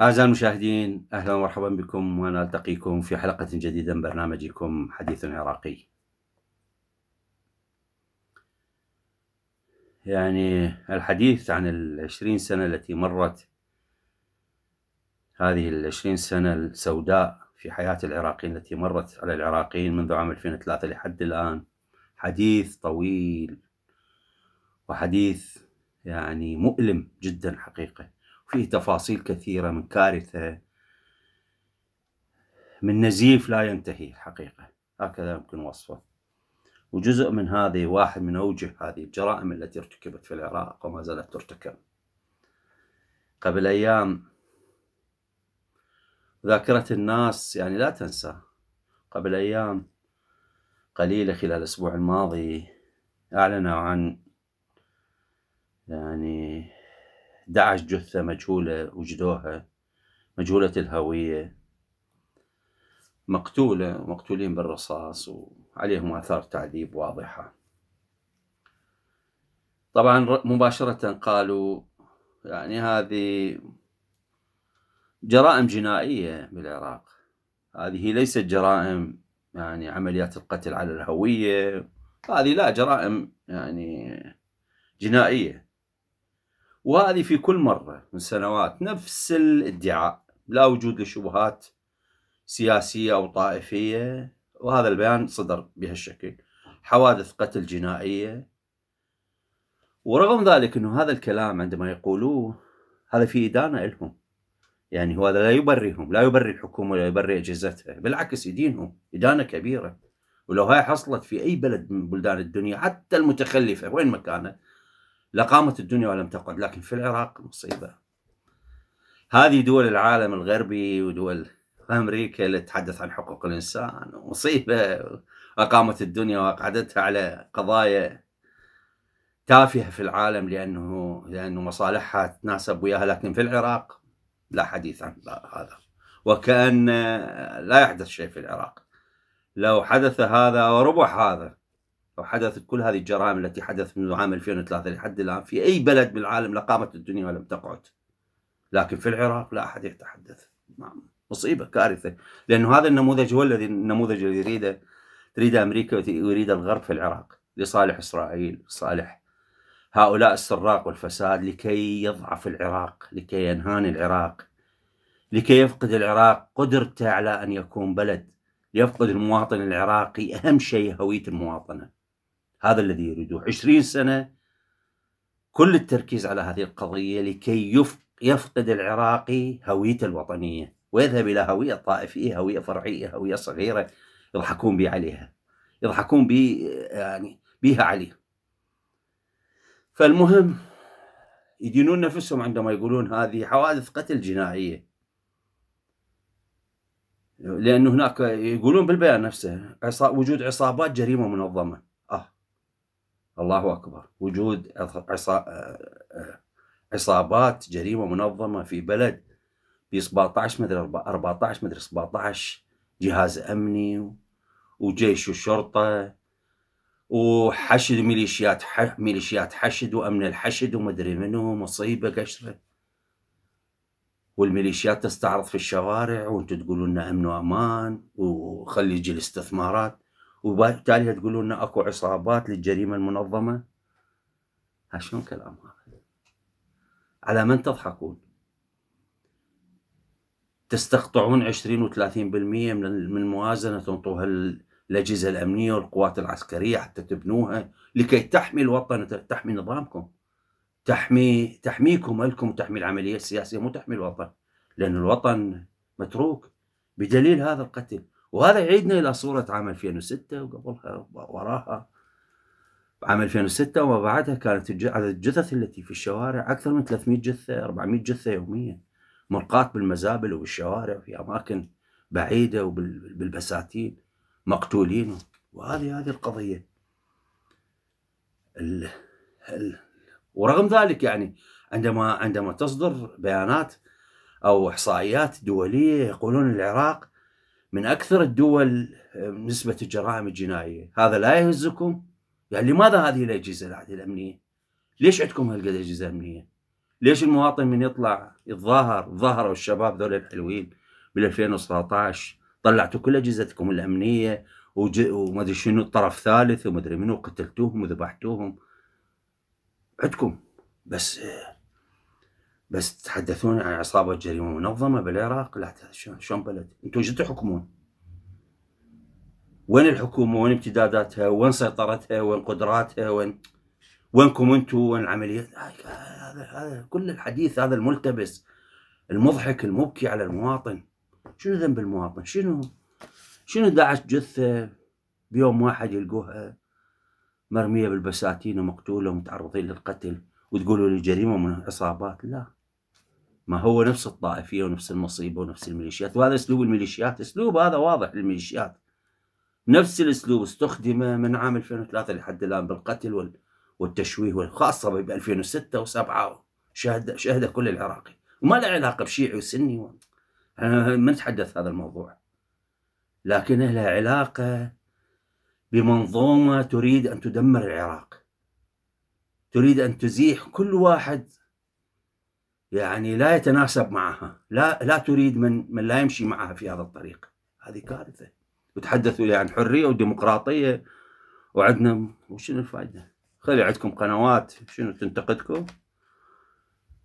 أعزائي المشاهدين أهلا ومرحبا بكم وأنا ألتقيكم في حلقة جديدة من برنامجكم حديث عراقي يعني الحديث عن العشرين سنة التي مرت هذه العشرين سنة السوداء في حياة العراقيين التي مرت على العراقيين منذ عام 2003 لحد الآن حديث طويل وحديث يعني مؤلم جدا حقيقة فيه تفاصيل كثيرة من كارثة من نزيف لا ينتهي حقيقة هكذا يمكن وصفه وجزء من هذه واحد من أوجه هذه الجرائم التي ارتكبت في العراق وما زالت ترتكب قبل أيام ذاكرة الناس يعني لا تنسى قبل أيام قليلة خلال الأسبوع الماضي أعلنوا عن يعني 11 جثة مجهولة وجدوها مجهولة الهوية مقتولة ومقتولين بالرصاص وعليهم آثار تعذيب واضحة طبعا مباشرة قالوا يعني هذه جرائم جنائية بالعراق هذه ليست جرائم يعني عمليات القتل على الهوية هذه لا جرائم يعني جنائية وهذه في كل مرة من سنوات نفس الادعاء لا وجود لشبهات سياسية أو طائفية وهذا البيان صدر بهالشكل حوادث قتل جنائية ورغم ذلك أنه هذا الكلام عندما يقولوه هذا في إدانة لهم يعني هو هذا لا يبريهم لا يبري الحكومة ولا يبري أجهزتها بالعكس يدينهم إدانة كبيرة ولو هاي حصلت في أي بلد من بلدان الدنيا حتى المتخلفة وين مكانها لقامت الدنيا ولم تقعد لكن في العراق مصيبة هذه دول العالم الغربي ودول أمريكا اللي تتحدث عن حقوق الإنسان مصيبة أقامت الدنيا وأقعدتها على قضايا تافهة في العالم لأنه لأنه مصالحها تناسب وياها لكن في العراق لا حديث عن هذا وكأن لا يحدث شيء في العراق لو حدث هذا وربع هذا لو حدث كل هذه الجرائم التي حدثت منذ عام 2003 لحد الآن في أي بلد بالعالم لقامت الدنيا ولم تقعد لكن في العراق لا أحد يتحدث مصيبة كارثة لأنه هذا النموذج هو الذي النموذج الذي يريده تريد أمريكا ويريد الغرب في العراق لصالح إسرائيل لصالح هؤلاء السراق والفساد لكي يضعف العراق لكي ينهان العراق لكي يفقد العراق قدرته على أن يكون بلد يفقد المواطن العراقي أهم شيء هوية المواطنة هذا الذي يريده عشرين سنة كل التركيز على هذه القضية لكي يفقد العراقي هويته الوطنية ويذهب إلى هوية طائفية هوية فرعية هوية صغيرة يضحكون بي عليها يضحكون بي يعني بيها عليه فالمهم يدينون نفسهم عندما يقولون هذه حوادث قتل جنائيه لأن هناك يقولون بالبيان نفسه وجود عصابات جريمة منظمة آه الله أكبر وجود عصابات جريمة منظمة في بلد ب 17 مدري 14 مدري 17 جهاز أمني وجيش وشرطة وحشد ميليشيات حش ميليشيات حشد وامن الحشد ومدري منو مصيبه قشره والميليشيات تستعرض في الشوارع وانتم تقولون لنا امن وامان وخلي يجي الاستثمارات وبالتالي تقولون لنا اكو عصابات للجريمه المنظمه ها شلون كلام هذا؟ على من تضحكون؟ تستقطعون 20 و30% من الموازنه تنطوها الأجهزة الأمنية والقوات العسكرية حتى تبنوها لكي تحمي الوطن تحمي نظامكم تحمي تحميكم لكم تحمي العملية السياسية مو تحمي الوطن لأن الوطن متروك بدليل هذا القتل وهذا يعيدنا إلى صورة عام 2006 وقبلها وراها عام 2006 وما بعدها كانت عدد الجثث التي في الشوارع أكثر من 300 جثة 400 جثة يوميا ملقاة بالمزابل وبالشوارع في أماكن بعيدة وبالبساتين مقتولين وهذه هذه القضيه ال ال ورغم ذلك يعني عندما عندما تصدر بيانات او احصائيات دوليه يقولون العراق من اكثر الدول آه، نسبه الجرائم الجنائيه، هذا لا يهزكم؟ يعني لماذا هذه الاجهزه الامنيه؟ ليش عندكم هالقد اجهزه امنيه؟ ليش المواطن من يطلع يتظاهر ظهروا الشباب ذول الحلوين بال 2019 طلعتوا كل اجهزتكم الامنيه وما ادري شنو الطرف ثالث وما ادري منو قتلتوهم وذبحتوهم عندكم بس بس تحدثون عن عصابه جريمه منظمه بالعراق لا شلون بلد انتم شو تحكمون؟ وين الحكومه؟ وين امتداداتها؟ وين سيطرتها؟ وين قدراتها؟ وين وينكم انتم؟ وين العمليات؟ هذا هذا كل الحديث هذا الملتبس المضحك المبكي على المواطن شنو ذنب المواطن شنو شنو داعش جثة بيوم واحد يلقوها مرمية بالبساتين ومقتولة ومتعرضين للقتل وتقولوا لي جريمة من عصابات لا ما هو نفس الطائفية ونفس المصيبة ونفس الميليشيات وهذا أسلوب الميليشيات أسلوب هذا واضح للميليشيات نفس الأسلوب استخدم من عام 2003 لحد الآن بالقتل والتشويه والخاصة ب 2006 و7 شهد شهد كل العراقي وما له علاقة بشيعي وسني و... احنا ما نتحدث هذا الموضوع لكن لها علاقة بمنظومة تريد أن تدمر العراق تريد أن تزيح كل واحد يعني لا يتناسب معها لا لا تريد من من لا يمشي معها في هذا الطريق هذه كارثة وتحدثوا لي عن حرية وديمقراطية وعندنا وشنو الفائدة خلي عندكم قنوات شنو تنتقدكم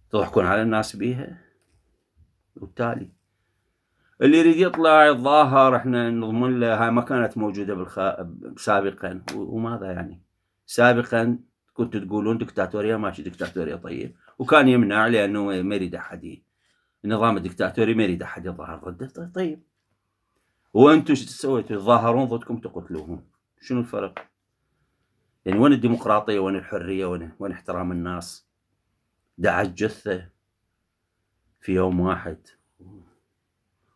تضحكون على الناس بيها وبالتالي اللي يريد يطلع يتظاهر احنا نضمن له هاي ما كانت موجوده بالخ... سابقا وماذا يعني؟ سابقا كنتوا تقولون دكتاتوريه ماشي دكتاتوريه طيب وكان يمنع لانه ما يريد احد النظام الدكتاتوري ما يريد احد يظهر ضده طيب, طيب. وانتم شو سويتوا؟ تظاهرون ضدكم تقتلوهم شنو الفرق؟ يعني وين الديمقراطيه؟ وين الحريه؟ وين وين احترام الناس؟ دعت جثه في يوم واحد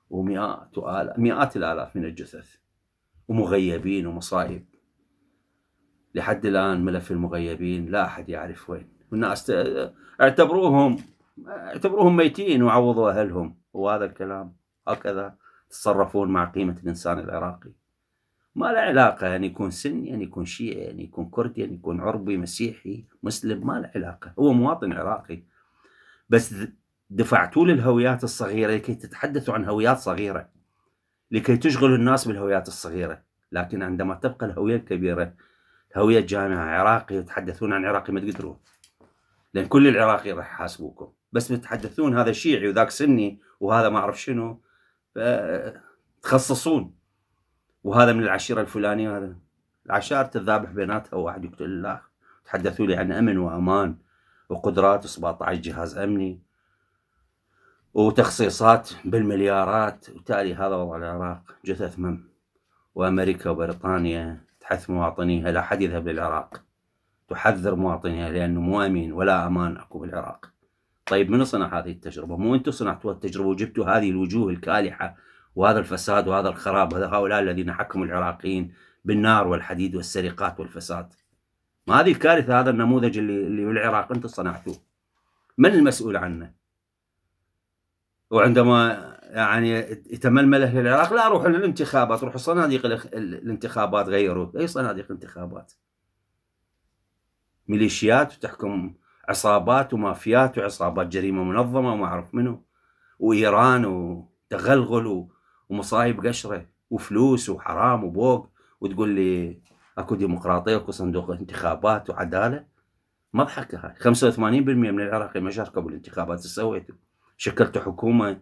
ومئات وآلاف مئات الآلاف من الجثث ومغيبين ومصائب لحد الآن ملف المغيبين لا أحد يعرف وين والناس اعتبروهم اعتبروهم ميتين وعوضوا أهلهم وهذا الكلام هكذا تصرفون مع قيمة الإنسان العراقي ما له علاقة أن يكون سني أن يكون شيعي أن يكون كردي أن يكون عربي مسيحي مسلم ما له علاقة هو مواطن عراقي بس دفعتوا للهويات الصغيره لكي تتحدثوا عن هويات صغيره لكي تشغلوا الناس بالهويات الصغيره لكن عندما تبقى الهويه الكبيره هويه جامعه عراقي يتحدثون عن عراقي ما تقدرون لان كل العراقي راح يحاسبوكم بس بتحدثون هذا شيعي وذاك سني وهذا ما اعرف شنو تخصصون وهذا من العشيره الفلانيه وهذا العشائر تذابح بيناتها واحد يقتل الاخر تحدثوا لي عن امن وامان وقدرات و17 جهاز امني وتخصيصات بالمليارات وبالتالي هذا وضع العراق جثث مم وامريكا وبريطانيا تحث مواطنيها لا حد يذهب للعراق تحذر مواطنيها لانه مو امين ولا امان اكو بالعراق طيب من صنع هذه التجربه؟ مو انتم صنعتوا التجربه وجبتوا هذه الوجوه الكالحه وهذا الفساد وهذا الخراب وهذا هؤلاء الذين حكموا العراقيين بالنار والحديد والسرقات والفساد. ما هذه الكارثه هذا النموذج اللي اللي بالعراق انتم صنعتوه. من المسؤول عنه؟ وعندما يعني يتململ اهل العراق لا روحوا للانتخابات روحوا صناديق الانتخابات غيروا اي صناديق انتخابات ميليشيات وتحكم عصابات ومافيات وعصابات جريمه منظمه وما اعرف منو وايران وتغلغل ومصايب قشره وفلوس وحرام وبوق وتقول لي اكو ديمقراطيه اكو صندوق انتخابات وعداله مضحكه هاي 85% من العراقيين ما شاركوا بالانتخابات ايش سويتوا؟ شكلت حكومة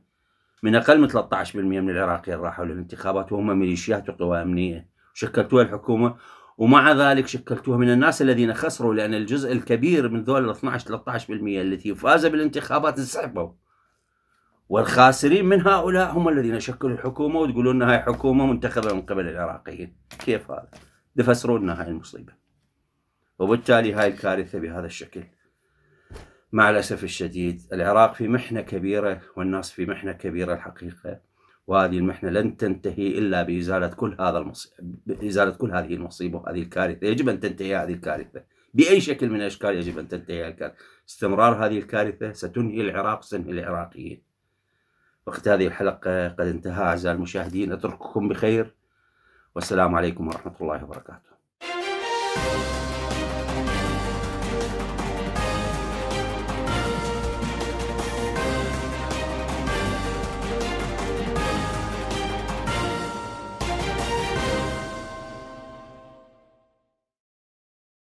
من أقل من 13% من العراقيين راحوا للانتخابات وهم ميليشيات وقوى أمنية شكلتوها الحكومة ومع ذلك شكلتوها من الناس الذين خسروا لأن الجزء الكبير من ذول 12 13% التي فاز بالانتخابات انسحبوا والخاسرين من هؤلاء هم الذين شكلوا الحكومة وتقولون هاي حكومة منتخبة من قبل العراقيين كيف هذا؟ دفسرونا هاي المصيبة وبالتالي هاي الكارثة بهذا الشكل مع الأسف الشديد العراق في محنة كبيرة والناس في محنة كبيرة الحقيقة وهذه المحنة لن تنتهي إلا بإزالة كل هذا المص... بإزالة كل هذه المصيبة وهذه الكارثة يجب أن تنتهي هذه الكارثة بأي شكل من الأشكال يجب أن تنتهي هذه الكارثة استمرار هذه الكارثة ستنهي العراق سنهي العراقيين وقت هذه الحلقة قد انتهى أعزائي المشاهدين أترككم بخير والسلام عليكم ورحمة الله وبركاته